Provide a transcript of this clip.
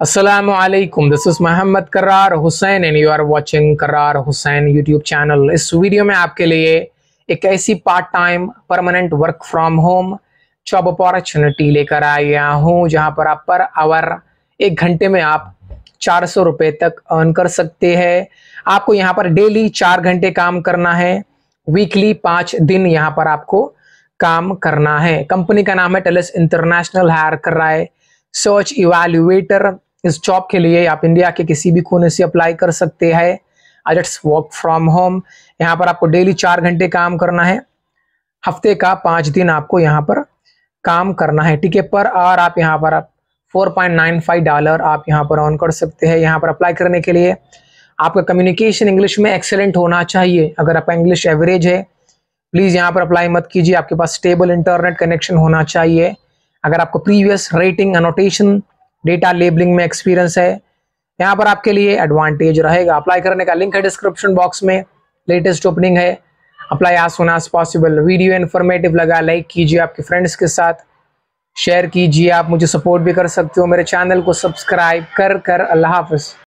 Assalamualaikum. This is Mohammad Karar Hussain and you are watching Karar Hussain YouTube channel. इस video में आपके लिए एक ऐसी part time permanent work from home job opportunity लेकर आया हूँ जहाँ पर आप पर आवर एक घंटे में आप चार सौ रुपये तक अर्न कर सकते हैं आपको यहाँ पर डेली चार घंटे काम करना है वीकली पाँच दिन यहाँ पर आपको काम करना है कंपनी का नाम है टेलिस इंटरनेशनल हायर कर रहा है सर्च इवेल्यूएटर इस जॉब के लिए आप इंडिया के किसी भी कोने से अप्लाई कर सकते हैं आज इट्स वर्क फ्रॉम होम यहाँ पर आपको डेली चार घंटे काम करना है हफ्ते का पाँच दिन आपको यहाँ पर काम करना है ठीक है पर आर आप यहाँ पर आप फाइव डॉलर आप यहाँ पर ऑन कर सकते हैं यहाँ पर अप्लाई करने के लिए आपका कम्युनिकेशन इंग्लिश में एक्सेलेंट होना चाहिए अगर आपका इंग्लिश एवरेज है प्लीज़ यहाँ पर अप्लाई मत कीजिए आपके पास स्टेबल इंटरनेट कनेक्शन होना चाहिए अगर आपको previous rating annotation data labelling में एक्सपीरियंस है यहाँ पर आपके लिए एडवांटेज रहेगा अप्लाई करने का लिंक है डिस्क्रिप्शन बॉक्स में लेटेस्ट ओपनिंग है अप्लाई आज सुन आज पॉसिबल वीडियो इन्फॉर्मेटिव लगा लाइक कीजिए आपके फ्रेंड्स के साथ शेयर कीजिए आप मुझे सपोर्ट भी कर सकते हो मेरे चैनल को सब्सक्राइब कर कर अल्लाह हाफिज़